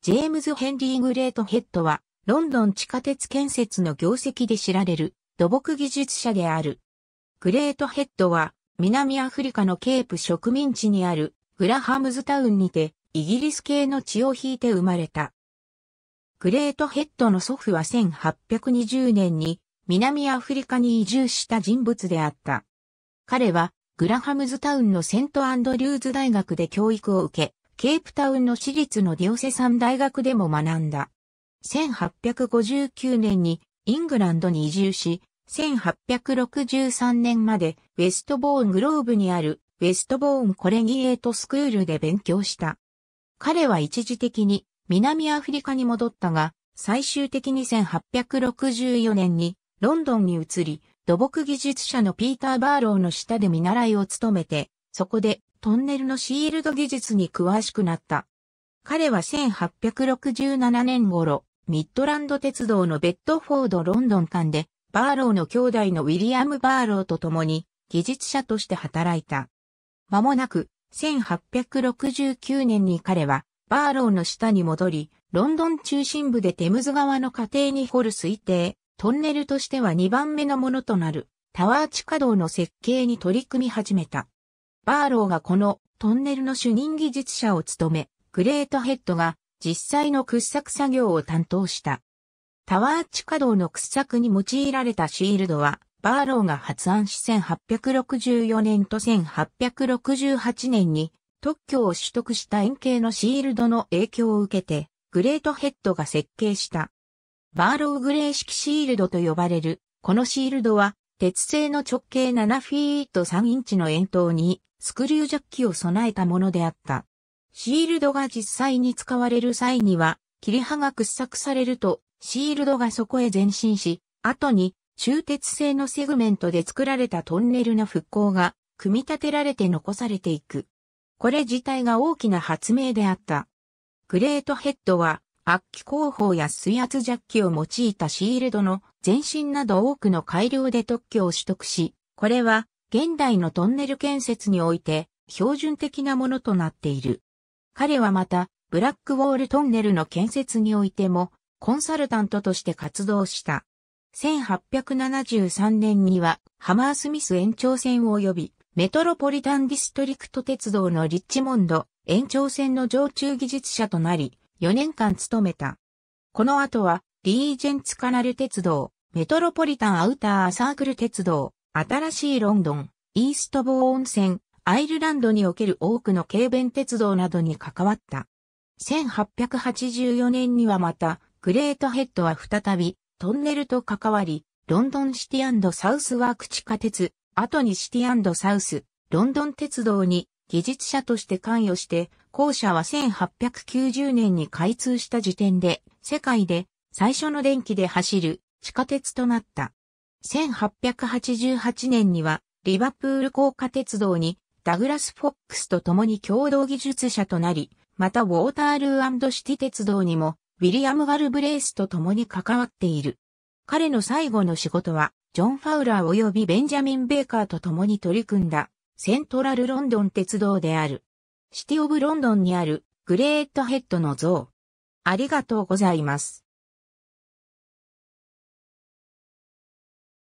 ジェームズ・ヘンリー・グレートヘッドは、ロンドン地下鉄建設の業績で知られる土木技術者である。グレートヘッドは、南アフリカのケープ植民地にあるグラハムズタウンにて、イギリス系の血を引いて生まれた。グレートヘッドの祖父は1820年に南アフリカに移住した人物であった。彼はグラハムズタウンのセントアンドリューズ大学で教育を受け、ケープタウンの私立のディオセサン大学でも学んだ。1859年にイングランドに移住し、1863年までウェストボーングローブにあるウェストボーンコレギエートスクールで勉強した。彼は一時的に南アフリカに戻ったが、最終的に1864年にロンドンに移り、土木技術者のピーター・バーローの下で見習いを務めて、そこでトンネルのシールド技術に詳しくなった。彼は1867年頃、ミッドランド鉄道のベッドフォード・ロンドン間で、バーローの兄弟のウィリアム・バーローと共に、技術者として働いた。間もなく、1869年に彼は、バーローの下に戻り、ロンドン中心部でテムズ川の家庭に掘る推定、トンネルとしては2番目のものとなる、タワー地下道の設計に取り組み始めた。バーローがこのトンネルの主任技術者を務め、グレートヘッドが実際の掘削作業を担当した。タワー地下道の掘削に用いられたシールドは、バーローが発案し1864年と1868年に特許を取得した円形のシールドの影響を受けて、グレートヘッドが設計した。バーローグレー式シールドと呼ばれる、このシールドは鉄製の直径7フィート3インチの円筒にスクリュージャッキを備えたものであった。シールドが実際に使われる際には、切り刃が掘削されると、シールドがそこへ前進し、後に中鉄製のセグメントで作られたトンネルの復興が組み立てられて残されていく。これ自体が大きな発明であった。グレートヘッドは、圧気工法や水圧ジャッキを用いたシールドの前身など多くの改良で特許を取得し、これは現代のトンネル建設において標準的なものとなっている。彼はまた、ブラックウォールトンネルの建設においても、コンサルタントとして活動した。1873年には、ハマースミス延長線及び、メトロポリタンディストリクト鉄道のリッチモンド延長線の常駐技術者となり、4年間勤めた。この後は、リージェンツカナル鉄道、メトロポリタンアウターサークル鉄道、新しいロンドン、イーストボーン線、アイルランドにおける多くの軽便鉄道などに関わった。1884年にはまた、グレートヘッドは再び、トンネルと関わり、ロンドンシティサウスワーク地下鉄、後にシティサウス、ロンドン鉄道に技術者として関与して、後者は1890年に開通した時点で、世界で最初の電気で走る地下鉄となった。1888年にはリバプール高架鉄道にダグラス・フォックスと共に共同技術者となり、またウォータールーシティ鉄道にもウィリアム・ワルブレイスと共に関わっている。彼の最後の仕事は、ジョン・ファウラー及びベンジャミン・ベーカーと共に取り組んだ、セントラル・ロンドン鉄道である。シティ・オブ・ロンドンにある、グレートヘッドの像。ありがとうございます。